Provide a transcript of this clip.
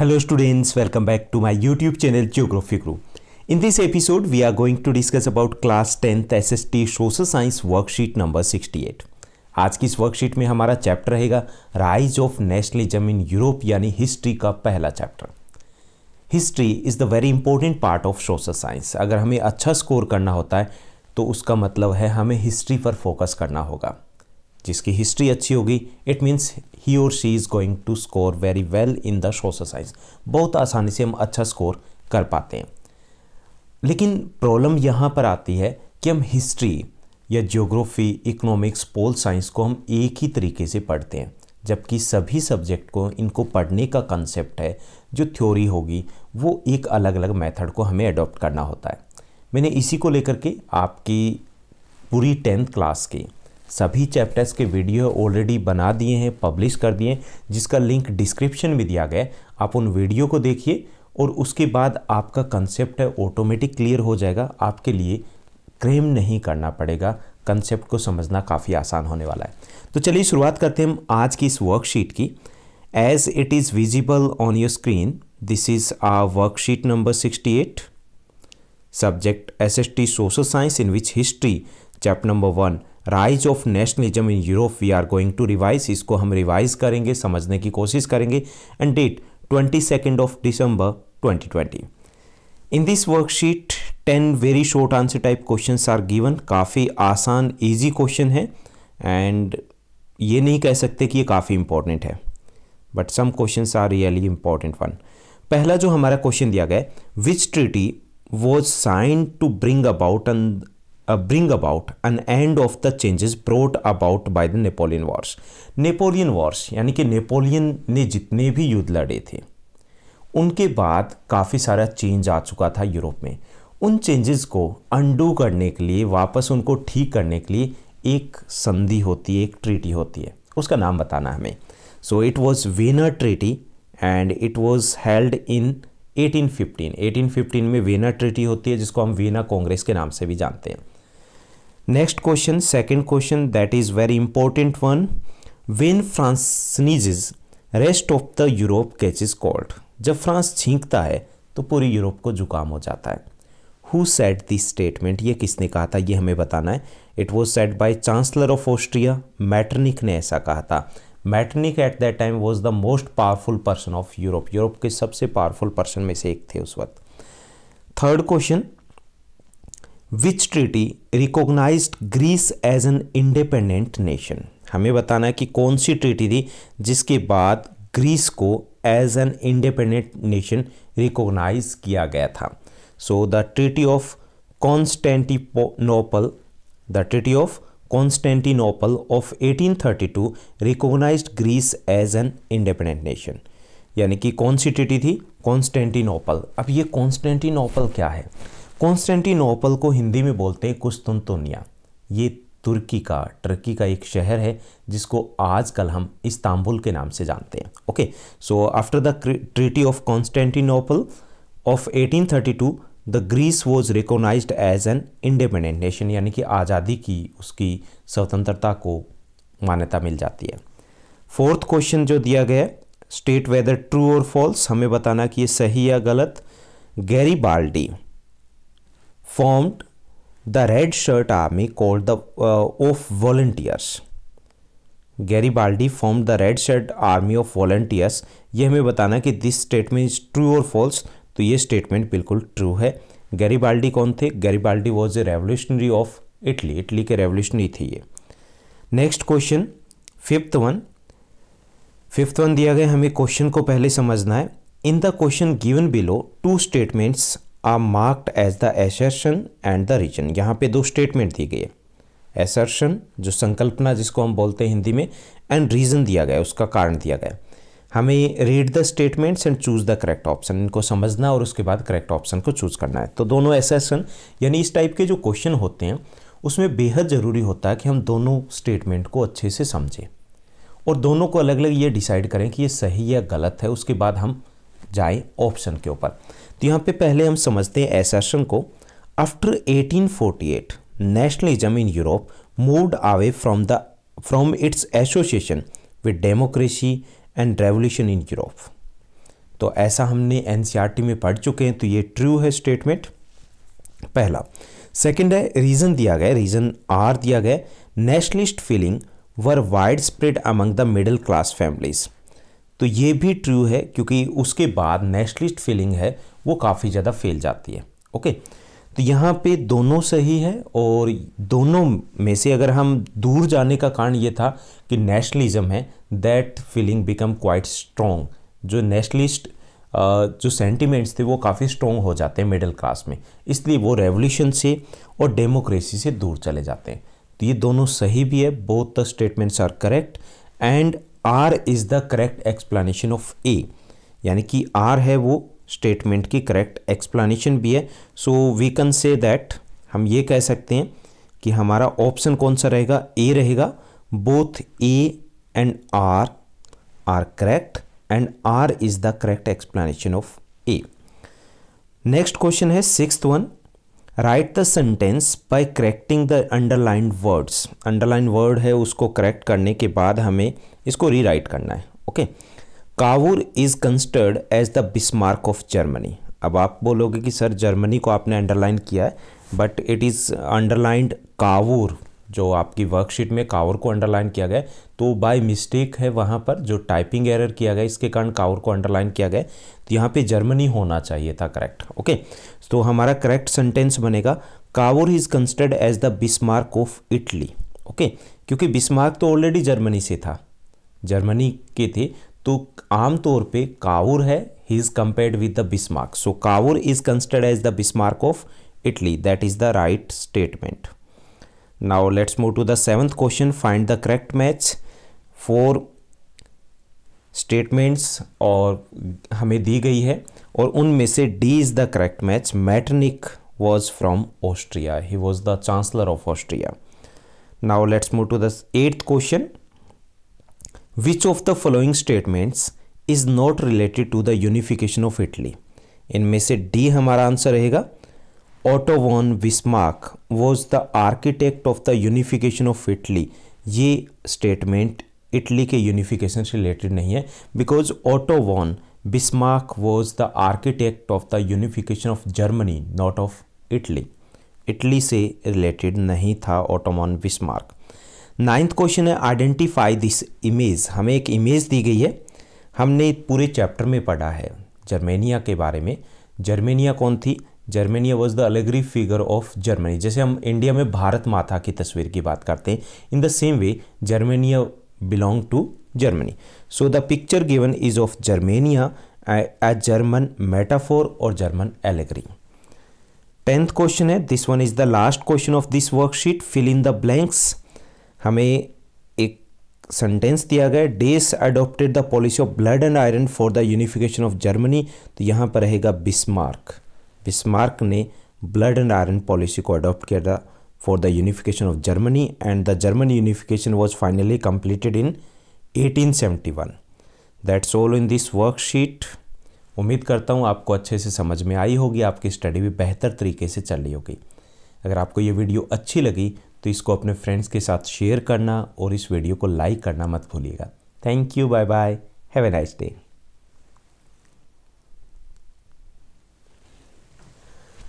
Hello students, welcome back to my YouTube channel Geography Group. In this episode, we are going to discuss about class 10th SST Social Science worksheet number 68. आज की इस worksheet में हमारा chapter रहेगा rise of nationalism in Europe यानी history का पहला chapter history is the very important part of social science अगर हमें अच्छा स्कोर करना होता है तो उसका मतलब है हमें हिस्ट्री पर फोकस करना होगा जिसकी हिस्ट्री अच्छी होगी इट मीन्स ही और she is going to score very well in the social science बहुत आसानी से हम अच्छा स्कोर कर पाते हैं लेकिन प्रॉब्लम यहाँ पर आती है कि हम हिस्ट्री या ज्योग्राफी इकोनॉमिक्स पोल साइंस को हम एक ही तरीके से पढ़ते हैं जबकि सभी सब्जेक्ट को इनको पढ़ने का कंसेप्ट है जो थ्योरी होगी वो एक अलग अलग मेथड को हमें अडॉप्ट करना होता है मैंने इसी को लेकर के आपकी पूरी टेंथ क्लास की सभी चैप्टर्स के वीडियो ऑलरेडी बना दिए हैं पब्लिश कर दिए जिसका लिंक डिस्क्रिप्शन में दिया गया आप उन वीडियो को देखिए और उसके बाद आपका कंसेप्ट है ऑटोमेटिक क्लियर हो जाएगा आपके लिए क्रेम नहीं करना पड़ेगा कंसेप्ट को समझना काफ़ी आसान होने वाला है तो चलिए शुरुआत करते हैं हम आज की इस वर्कशीट की as it is visible on your screen this is a worksheet number 68 subject S S T social science in which history chapter number one rise of nationalism in Europe we are going to revise इसको हम revise करेंगे समझने की कोशिश करेंगे and date twenty second of December twenty twenty in this worksheet ten very short answer type question are given काफ़ी आसान easy question है एंड ये नहीं कह सकते कि ये काफ़ी इंपॉर्टेंट है but some question are really important one पहला जो हमारा क्वेश्चन दिया गया which treaty was sign to bring about an bring uh, bring about an end of the changes brought about by the Napoleon Wars. Napoleon Wars यानी कि Napoleon ने जितने भी युद्ध लड़े थे उनके बाद काफ़ी सारा चेंज आ चुका था यूरोप में उन चेंजेस को अंडू करने के लिए वापस उनको ठीक करने के लिए एक संधि होती है एक ट्रीटी होती है उसका नाम बताना हमें so it was Vienna treaty and it was held in 1815 1815 में वेना ट्रीटी होती है जिसको हम वेना कांग्रेस के नाम से भी जानते हैं next question second question that is very important one when france rest of the Europe catches cold जब फ्रांस छींकता है तो पूरी यूरोप को जुकाम हो जाता है हु सेट दिस स्टेटमेंट ये किसने कहा था ये हमें बताना है it was set by chancellor of Austria Metternich ने ऐसा कहा था Metternich at that time was the most powerful person of Europe Europe के सबसे पावरफुल पर्सन में से एक थे उस वक्त third question which treaty recognise Greece as an independent nation हमें बताना है कि कौन सी ट्रीटी थी जिसके बाद ग्रीस को as an independent nation recognise किया गया था so the treaty of Constantinople the treaty of Constantinople of 1832 recognise Greece as an independent nation यानी कि कौन सी ट्रीटी थी कॉन्स्टेंटिनोपल अब ये कॉन्स्टेंटिनोपल क्या है कॉन्स्टेंटिनोपल को हिंदी में बोलते हैं कुस्तुनतुनिया ये तुर्की का टर्की का एक शहर है जिसको आजकल हम इस्तांबुल के नाम से जानते हैं okay so after the treaty of Constantinople of 1832 the Greece was recognise as an independent nation यानी कि आज़ादी की उसकी स्वतंत्रता को मान्यता मिल जाती है फोर्थ क्वेश्चन जो दिया गया स्टेट वेदर ट्रू और फॉल्स हमें बताना कि ये सही या गलत Garibaldi formed the Red Shirt Army called the uh, of volunteers. Garibaldi form the red shirt army of volunteers ये हमें बताना कि दिस स्टेटमेंट इज ट्रू और फॉल्स तो ये स्टेटमेंट बिल्कुल ट्रू है गैरीबाल्डी कौन थे Garibaldi was a revolutionary of Italy Italy के रेवोल्यूशनरी थे ये next question fifth one fifth one दिया गया हमें क्वेश्चन को पहले समझना है in the question given below two statements are marked as the assertion and the reason यहाँ पे दो स्टेटमेंट दिए गए एसर्शन जो संकल्पना जिसको हम बोलते हैं हिंदी में एंड रीज़न दिया गया उसका कारण दिया गया हमें read the statements and choose the correct option इनको समझना और उसके बाद करेक्ट ऑप्शन को चूज़ करना है तो दोनों एसेसन यानी इस टाइप के जो क्वेश्चन होते हैं उसमें बेहद ज़रूरी होता है कि हम दोनों स्टेटमेंट को अच्छे से समझें और दोनों को अलग अलग ये डिसाइड करें कि ये सही या गलत है उसके बाद हम जाए ऑप्शन के ऊपर तो यहाँ पे पहले हम समझते हैं एसर्शन को after 1848 nationalism in Europe moved away from the from its association with democracy and revolution in Europe तो ऐसा हमने एन e में पढ़ चुके हैं तो ये ट्रू है स्टेटमेंट पहला सेकेंड है रीज़न दिया गया रीज़न आर दिया गया nationalist feeling were widespread among the middle class families तो ये भी ट्रू है क्योंकि उसके बाद नेशनलिस्ट फीलिंग है वो काफ़ी ज़्यादा फैल जाती है ओके तो यहाँ पे दोनों सही है और दोनों में से अगर हम दूर जाने का कारण ये था कि नेशनलिज्म है that feeling become quite strong जो नेशनलिस्ट जो सेंटिमेंट्स थे वो काफ़ी स्ट्रॉन्ग हो जाते हैं मिडिल क्लास में इसलिए वो रेवोल्यूशन से और डेमोक्रेसी से दूर चले जाते हैं तो ये दोनों सही भी है both the statements are correct and R is the correct explanation of A यानी कि आर है वो स्टेटमेंट की करेक्ट एक्सप्लानीशन भी है so we can say that हम ये कह सकते हैं कि हमारा ऑप्शन कौन सा रहेगा ए रहेगा both A and R R correct and R is the correct explanation of A next question है six one write the sentence by correcting the underline words underline word है उसको करेक्ट करने के बाद हमें इसको रीराइट करना है okay Cavour is considered as the Bismarck of Germany अब आप बोलोगे कि सर जर्मनी को आपने अंडरलाइन किया है but it is underlined Cavour जो आपकी वर्कशीट में कावर को अंडरलाइन किया गया तो बाय मिस्टेक है वहाँ पर जो टाइपिंग एरर किया गया इसके कारण कावर को अंडरलाइन किया गया तो यहाँ पे जर्मनी होना चाहिए था करेक्ट ओके तो हमारा करेक्ट सेंटेंस बनेगा Cavour is considered as the Bismarck of Italy okay क्योंकि बिस्मार्क तो ऑलरेडी जर्मनी से था जर्मनी के थे तो आमतौर पर कावर है he is compared with the Bismarck so Cavour is considered as the Bismarck of Italy that is the right statement now let's move to the seventh question find the correct match four statements और हमें दी गई है और उनमें से D is the correct match Metternich was from Austria he was the chancellor of Austria now let's move to the eighth question which of the following statements is not related to the unification of Italy इनमें से D हमारा answer रहेगा Otto von Bismarck was the architect of the unification of Italy ये statement Italy के unification से related नहीं है because Otto von Bismarck was the architect of the unification of Germany not of Italy Italy से related नहीं था Otto von Bismarck ninth question है identify this image हमें एक इमेज दी गई है हमने पूरे चैप्टर में पढ़ा है जर्मेनिया के बारे में जर्मेनिया कौन थी Germania was the allegory figure of Germany जैसे हम इंडिया में भारत माता की तस्वीर की बात करते हैं in the same way Germania belong to Germany so the picture given is of Germania a German metaphor और जर्मन एलेग्री टेंथ क्वेश्चन है this one is the last question of this worksheet fill in the blanks हमें एक sentence दिया गया डेस adopted the policy of blood and iron for the unification of Germany तो यहाँ पर रहेगा बिस्मार्क बिस्मार्क ने ब्लड एंड आयरन पॉलिसी को अडॉप्ट किया था for the unification of Germany and the German unification was finally completed in 1871 that's all in this worksheet उम्मीद करता हूँ आपको अच्छे से समझ में आई होगी आपकी स्टडी भी बेहतर तरीके से चल रही होगी अगर आपको ये वीडियो अच्छी लगी तो इसको अपने फ्रेंड्स के साथ शेयर करना और इस वीडियो को लाइक करना मत भूलिएगा thank you bye bye have a nice day